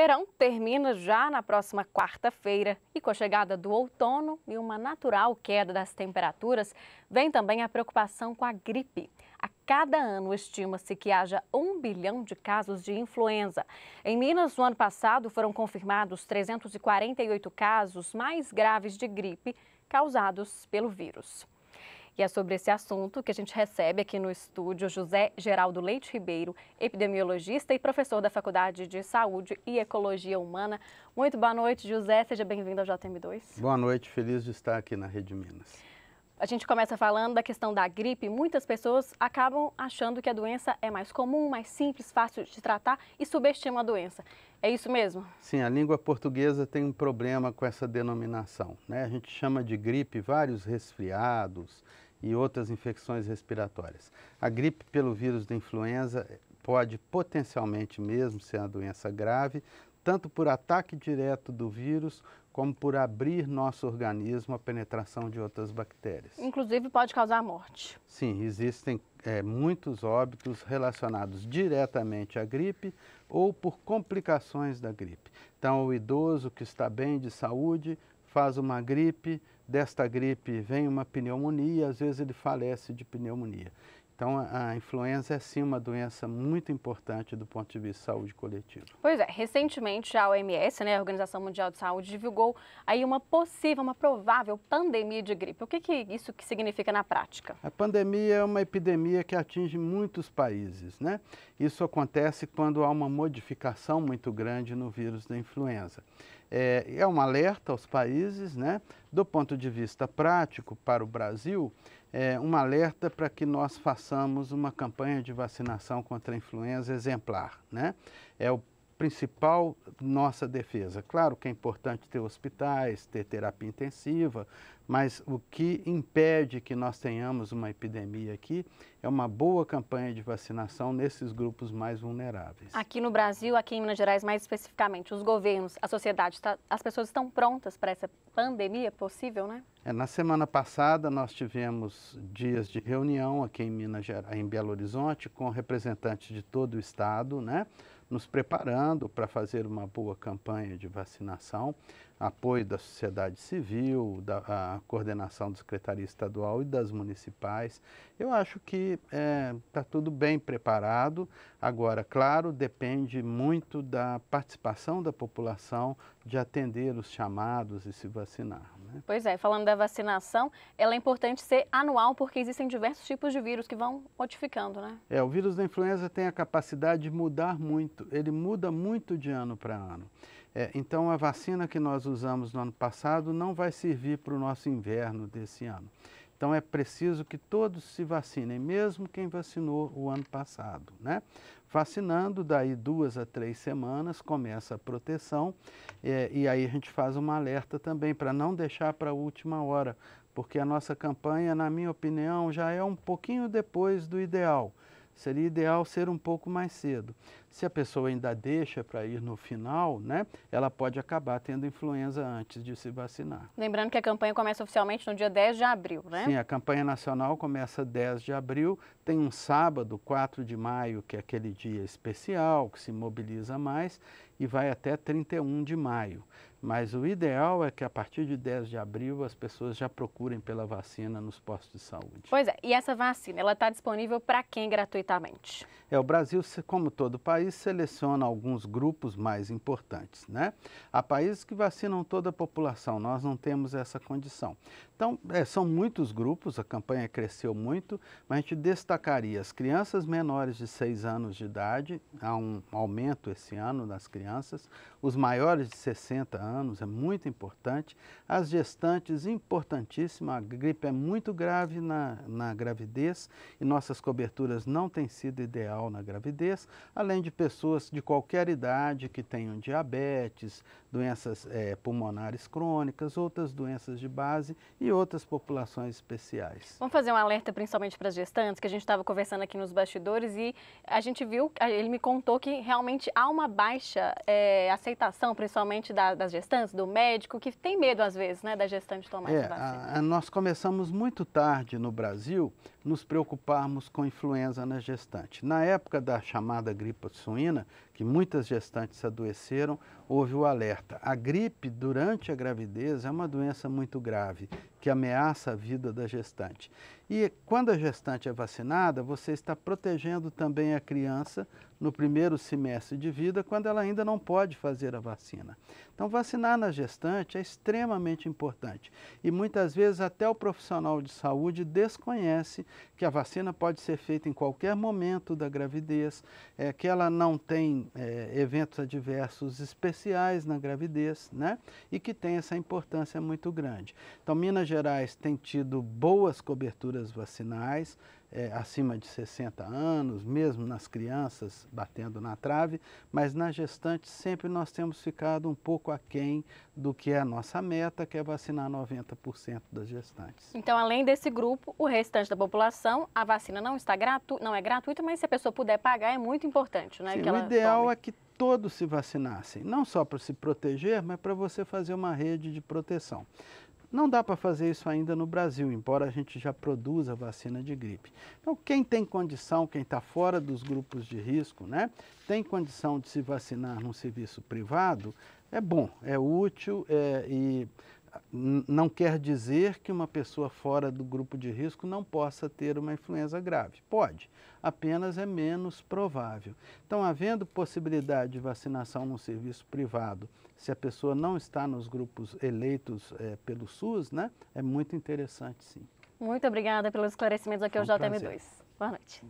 verão termina já na próxima quarta-feira e com a chegada do outono e uma natural queda das temperaturas, vem também a preocupação com a gripe. A cada ano estima-se que haja um bilhão de casos de influenza. Em Minas, no ano passado, foram confirmados 348 casos mais graves de gripe causados pelo vírus. E é sobre esse assunto que a gente recebe aqui no estúdio José Geraldo Leite Ribeiro, epidemiologista e professor da Faculdade de Saúde e Ecologia Humana. Muito boa noite, José. Seja bem-vindo ao JM2. Boa noite. Feliz de estar aqui na Rede Minas. A gente começa falando da questão da gripe. Muitas pessoas acabam achando que a doença é mais comum, mais simples, fácil de tratar e subestimam a doença. É isso mesmo? Sim, a língua portuguesa tem um problema com essa denominação. Né? A gente chama de gripe vários resfriados, e outras infecções respiratórias. A gripe pelo vírus da influenza pode potencialmente mesmo ser uma doença grave, tanto por ataque direto do vírus como por abrir nosso organismo à penetração de outras bactérias. Inclusive pode causar morte. Sim, existem é, muitos óbitos relacionados diretamente à gripe ou por complicações da gripe. Então, o idoso que está bem de saúde faz uma gripe, desta gripe vem uma pneumonia, às vezes ele falece de pneumonia. Então, a, influenza é sim uma doença muito importante do ponto de vista de saúde coletiva. Pois é, recentemente a OMS, né, a Organização Mundial de Saúde, divulgou aí uma possível, uma provável pandemia de gripe. O que, que isso que significa na prática? A pandemia é uma epidemia que atinge muitos países, né? Isso acontece quando há uma modificação muito grande no vírus da influenza. É, é um alerta aos países, né? do ponto de vista prático para o Brasil, é um alerta para que nós façamos uma campanha de vacinação contra a influenza exemplar. Né? É o principal nossa defesa. Claro que é importante ter hospitais, ter terapia intensiva, mas o que impede que nós tenhamos uma epidemia aqui é uma boa campanha de vacinação nesses grupos mais vulneráveis. Aqui no Brasil, aqui em Minas Gerais, mais especificamente, os governos, a sociedade, tá, as pessoas estão prontas para essa pandemia possível, né? É, na semana passada, nós tivemos dias de reunião aqui em Minas Gerais, em Belo Horizonte, com representantes de todo o estado, né? nos preparando para fazer uma boa campanha de vacinação, apoio da sociedade civil, da coordenação da Secretaria Estadual e das municipais. Eu acho que está é, tá tudo bem preparado. Agora, claro, depende muito da participação da população de atender os chamados e se vacinar. Né? Pois é, falando da vacinação, ela é importante ser anual porque existem diversos tipos de vírus que vão modificando, né? É, o vírus da influenza tem a capacidade de mudar muito, ele muda muito de ano para ano. É, então a vacina que nós usamos no ano passado não vai servir para o nosso inverno desse ano. Então é preciso que todos se vacinem, mesmo quem vacinou o ano passado. Né? Vacinando, daí duas a três semanas, começa a proteção é, e aí a gente faz uma alerta também para não deixar para a última hora, porque a nossa campanha, na minha opinião, já é um pouquinho depois do ideal. Seria ideal ser um pouco mais cedo se a pessoa ainda deixa para ir no final, né, ela pode acabar tendo influenza antes de se vacinar. Lembrando que a campanha começa oficialmente no dia 10 de abril, né? Sim, a campanha nacional começa 10 de abril, tem um sábado, 4 de maio, que é aquele dia especial, que se mobiliza mais, e vai até 31 de maio. Mas o ideal é que a partir de 10 de abril as pessoas já procurem pela vacina nos postos de saúde. Pois é, e essa vacina, ela está disponível para quem gratuitamente? É, o Brasil, como todo país, país seleciona alguns grupos mais importantes, né? Há países que vacinam toda a população, nós não temos essa condição. Então, é, são muitos grupos, a campanha cresceu muito, mas a gente destacaria as crianças menores de 6 anos de idade, há um aumento esse ano das crianças, os maiores de 60 anos, é muito importante, as gestantes, importantíssima, a gripe é muito grave na, na gravidez e nossas coberturas não têm sido ideal na gravidez, além de de pessoas de qualquer idade que tenham diabetes, doenças é, pulmonares crônicas, outras doenças de base e outras populações especiais. Vamos fazer um alerta principalmente para as gestantes, que a gente estava conversando aqui nos bastidores e a gente viu, ele me contou que realmente há uma baixa é, aceitação, principalmente da, das gestantes, do médico, que tem medo às vezes né, da gestante tomar é, essa vacina. A, nós começamos muito tarde no Brasil nos preocuparmos com influenza na gestante. Na época da chamada gripe suína, que muitas gestantes adoeceram, houve o alerta. A gripe durante a gravidez é uma doença muito grave que ameaça a vida da gestante. E quando a gestante é vacinada, você está protegendo também a criança no primeiro semestre de vida, quando ela ainda não pode fazer a vacina. Então, vacinar na gestante é extremamente importante. E muitas vezes até o profissional de saúde desconhece que a vacina pode ser feita em qualquer momento da gravidez, é, que ela não tem é, eventos adversos especiais na gravidez, né? E que tem essa importância muito grande. Então, Minas Gerais tem tido boas coberturas vacinais é, acima de 60 anos, mesmo nas crianças batendo na trave, mas nas gestantes sempre nós temos ficado um pouco aquém do que é a nossa meta, que é vacinar 90% das gestantes. Então, além desse grupo, o restante da população, a vacina não está gratu não é gratuita, mas se a pessoa puder pagar é muito importante, né? Sim, o ideal tome. é que todos se vacinassem, não só para se proteger, mas para você fazer uma rede de proteção. Não dá para fazer isso ainda no Brasil, embora a gente já produza vacina de gripe. Então, quem tem condição, quem está fora dos grupos de risco, né, tem condição de se vacinar num serviço privado, é bom, é útil é, e não quer dizer que uma pessoa fora do grupo de risco não possa ter uma influenza grave. Pode, apenas é menos provável. Então, havendo possibilidade de vacinação no serviço privado, se a pessoa não está nos grupos eleitos é, pelo SUS, né, é muito interessante, sim. Muito obrigada pelos esclarecimentos aqui ao é um JM2. Prazer. Boa noite.